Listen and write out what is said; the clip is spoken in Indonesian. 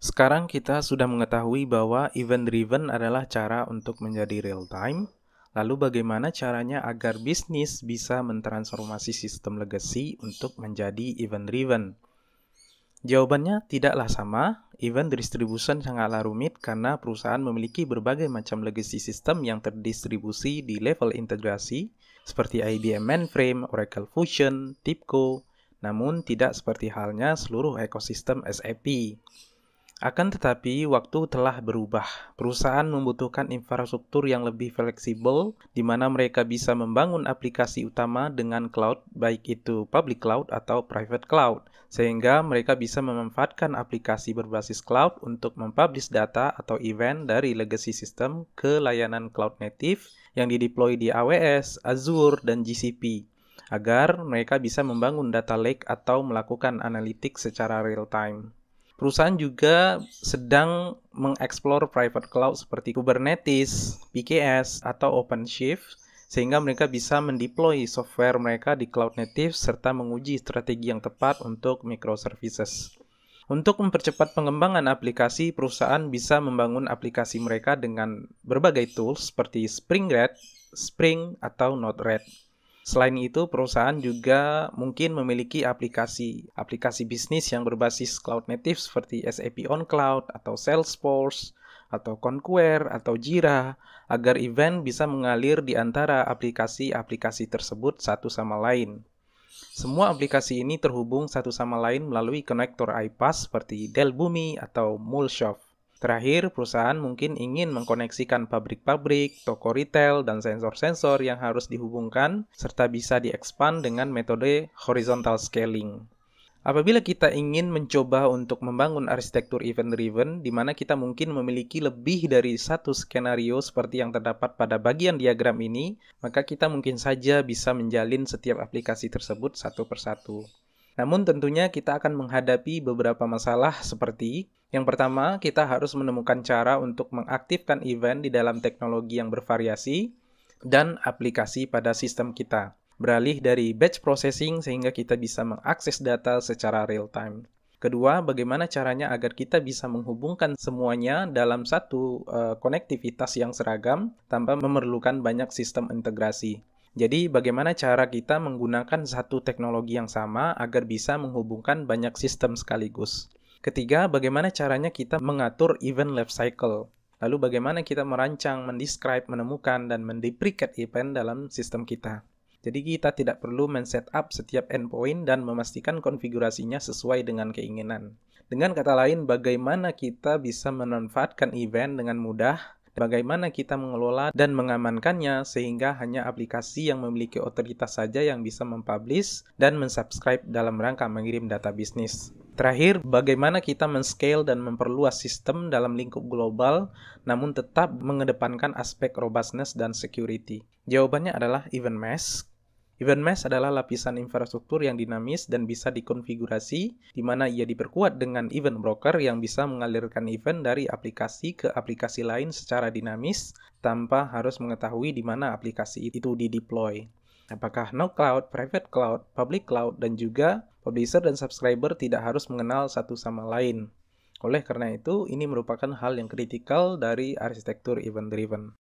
Sekarang kita sudah mengetahui bahwa event-driven adalah cara untuk menjadi real-time. Lalu bagaimana caranya agar bisnis bisa mentransformasi sistem legacy untuk menjadi event-driven? Jawabannya tidaklah sama. Event distribution sangatlah rumit karena perusahaan memiliki berbagai macam legacy system yang terdistribusi di level integrasi seperti IBM Mainframe, Oracle Fusion, TIBCO, namun tidak seperti halnya seluruh ekosistem SAP. Akan tetapi, waktu telah berubah. Perusahaan membutuhkan infrastruktur yang lebih fleksibel, di mana mereka bisa membangun aplikasi utama dengan cloud, baik itu public cloud atau private cloud, sehingga mereka bisa memanfaatkan aplikasi berbasis cloud untuk mempublish data atau event dari legacy system ke layanan cloud native yang dideploy di AWS, Azure, dan GCP agar mereka bisa membangun data lake atau melakukan analitik secara real time. Perusahaan juga sedang mengeksplor private cloud seperti Kubernetes, PKS, atau OpenShift sehingga mereka bisa mendeploy software mereka di cloud native serta menguji strategi yang tepat untuk microservices. Untuk mempercepat pengembangan aplikasi, perusahaan bisa membangun aplikasi mereka dengan berbagai tools seperti Spring Red, Spring, atau Node-RED. Selain itu, perusahaan juga mungkin memiliki aplikasi aplikasi bisnis yang berbasis cloud native seperti SAP on Cloud atau Salesforce atau Conquer atau Jira agar event bisa mengalir di antara aplikasi-aplikasi tersebut satu sama lain. Semua aplikasi ini terhubung satu sama lain melalui konektor iPass seperti Dell Bumi atau MuleSoft. Terakhir, perusahaan mungkin ingin mengkoneksikan pabrik-pabrik, toko retail, dan sensor-sensor yang harus dihubungkan, serta bisa diekspand dengan metode horizontal scaling. Apabila kita ingin mencoba untuk membangun arsitektur event-driven, di mana kita mungkin memiliki lebih dari satu skenario seperti yang terdapat pada bagian diagram ini, maka kita mungkin saja bisa menjalin setiap aplikasi tersebut satu persatu. Namun tentunya kita akan menghadapi beberapa masalah seperti yang pertama, kita harus menemukan cara untuk mengaktifkan event di dalam teknologi yang bervariasi dan aplikasi pada sistem kita. Beralih dari batch processing sehingga kita bisa mengakses data secara real time. Kedua, bagaimana caranya agar kita bisa menghubungkan semuanya dalam satu uh, konektivitas yang seragam tanpa memerlukan banyak sistem integrasi. Jadi, bagaimana cara kita menggunakan satu teknologi yang sama agar bisa menghubungkan banyak sistem sekaligus? Ketiga, bagaimana caranya kita mengatur event life cycle. Lalu bagaimana kita merancang, mendescribe, menemukan, dan mendeprecate event dalam sistem kita. Jadi kita tidak perlu men setup setiap endpoint dan memastikan konfigurasinya sesuai dengan keinginan. Dengan kata lain, bagaimana kita bisa memanfaatkan event dengan mudah, bagaimana kita mengelola dan mengamankannya sehingga hanya aplikasi yang memiliki otoritas saja yang bisa mempublish dan mensubscribe dalam rangka mengirim data bisnis. Terakhir, bagaimana kita men dan memperluas sistem dalam lingkup global namun tetap mengedepankan aspek robustness dan security? Jawabannya adalah event mesh. Event mesh adalah lapisan infrastruktur yang dinamis dan bisa dikonfigurasi, di mana ia diperkuat dengan event broker yang bisa mengalirkan event dari aplikasi ke aplikasi lain secara dinamis tanpa harus mengetahui di mana aplikasi itu dideploy. Apakah no cloud, private cloud, public cloud, dan juga publisher dan subscriber tidak harus mengenal satu sama lain. Oleh karena itu, ini merupakan hal yang kritikal dari arsitektur event-driven.